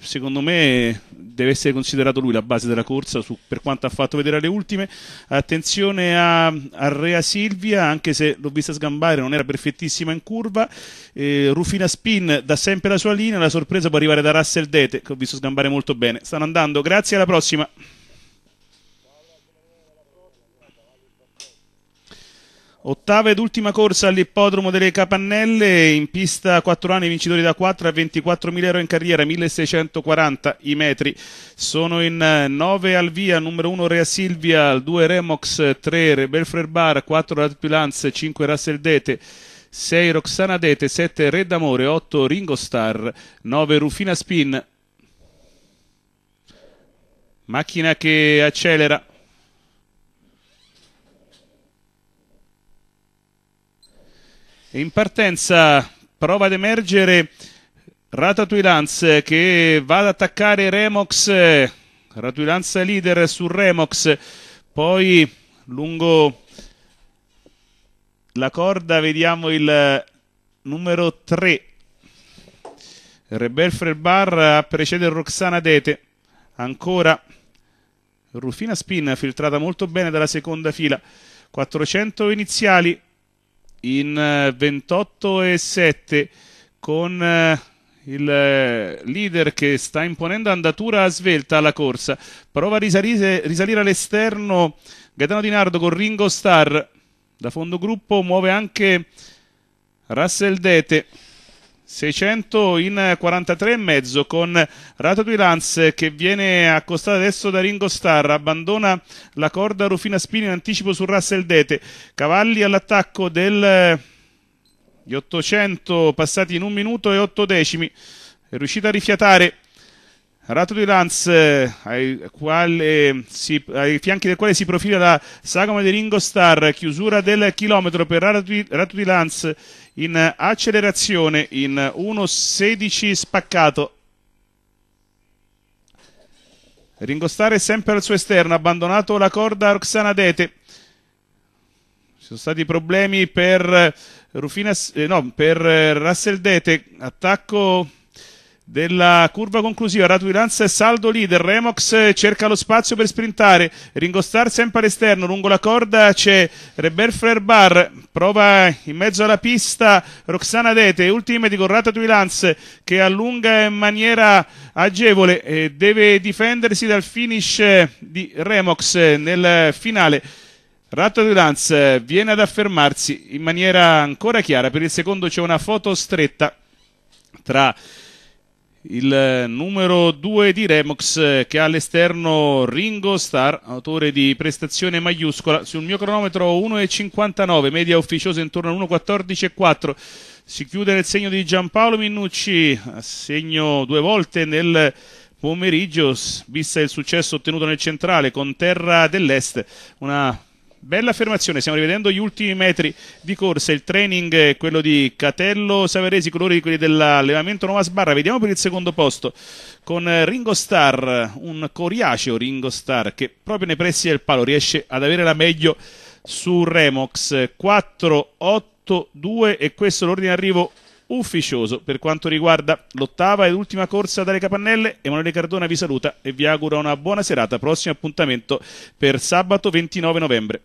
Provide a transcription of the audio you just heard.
secondo me deve essere considerato lui la base della corsa su, per quanto ha fatto vedere alle ultime. Attenzione a, a Rea Silvia, anche se l'ho vista sgambare, non era perfettissima in curva. Eh, Rufina Spin dà sempre la sua linea, la sorpresa può arrivare da Russell Dete, che ho visto sgambare molto bene. Stanno andando, grazie, alla prossima. Ottava ed ultima corsa all'ippodromo delle Capannelle, in pista 4 anni vincitori da 4 a 24.000 euro in carriera, 1.640 i metri. Sono in 9 eh, al via, numero 1 Rea Silvia, 2 Remox, 3 Rebelfrer Bar, 4 Rat Pilance, 5 Russell Dete. 6 Roxana Dete, 7 Re d'Amore, 8 Ringo Star, 9 Rufina Spin. Macchina che accelera. In partenza prova ad emergere Ratatouille che va ad attaccare Remox, Ratatouille leader su Remox, poi lungo la corda vediamo il numero 3, Rebelfred Bar a precedere Roxana Dete, ancora Rufina Spin filtrata molto bene dalla seconda fila, 400 iniziali, in 28 eh, e 7 con eh, il eh, leader che sta imponendo andatura svelta alla corsa. Prova a risalire, risalire all'esterno Gaetano Di Nardo con Ringo Starr. Da fondo gruppo muove anche Russell Dete. 600 in 43,5 con Ratatouille Lance che viene accostata adesso da Ringo Starr, abbandona la corda Rufina Spini in anticipo su Russell Dete, cavalli all'attacco del gli 800 passati in un minuto e 8 decimi, è riuscita a rifiatare Rato di Lance, eh, ai, quale, si, ai, fianchi del quale si profila la sagoma di Ringo Starr, chiusura del chilometro per Rato di, Rato di Lance in accelerazione in 1.16 spaccato. Ringo Starr è sempre al suo esterno, ha abbandonato la corda a Roxana Dete. Ci sono stati problemi per, Rufina, eh, no, per Russell Dete, attacco della curva conclusiva, Ratu di Lanza è saldo leader, Remox cerca lo spazio per sprintare, Ringostar sempre all'esterno, lungo la corda c'è Rebel Frerbar, prova in mezzo alla pista Roxana Dete, ultime di Corrata Tuilans che allunga in maniera agevole e deve difendersi dal finish di Remox nel finale. Ratto di Lanz viene ad affermarsi in maniera ancora chiara, per il secondo c'è una foto stretta tra il numero 2 di Remox che ha all'esterno Ringo Star, autore di prestazione maiuscola, sul mio cronometro 1,59, media ufficiosa intorno all'1,14,4. Si chiude nel segno di Giampaolo Minucci, segno due volte nel pomeriggio, vista il successo ottenuto nel centrale con Terra dell'Est, una Bella affermazione, stiamo rivedendo gli ultimi metri di corsa, il training è quello di Catello Savaresi, colori di quelli dell'allevamento Nova Sbarra, vediamo per il secondo posto con Ringo Starr, un coriaceo Ringo Starr che proprio nei pressi del palo riesce ad avere la meglio su Remox 4-8-2 e questo l'ordine arrivo ufficioso. Per quanto riguarda l'ottava ed ultima corsa dalle capannelle, Emanuele Cardona vi saluta e vi augura una buona serata. Prossimo appuntamento per sabato 29 novembre.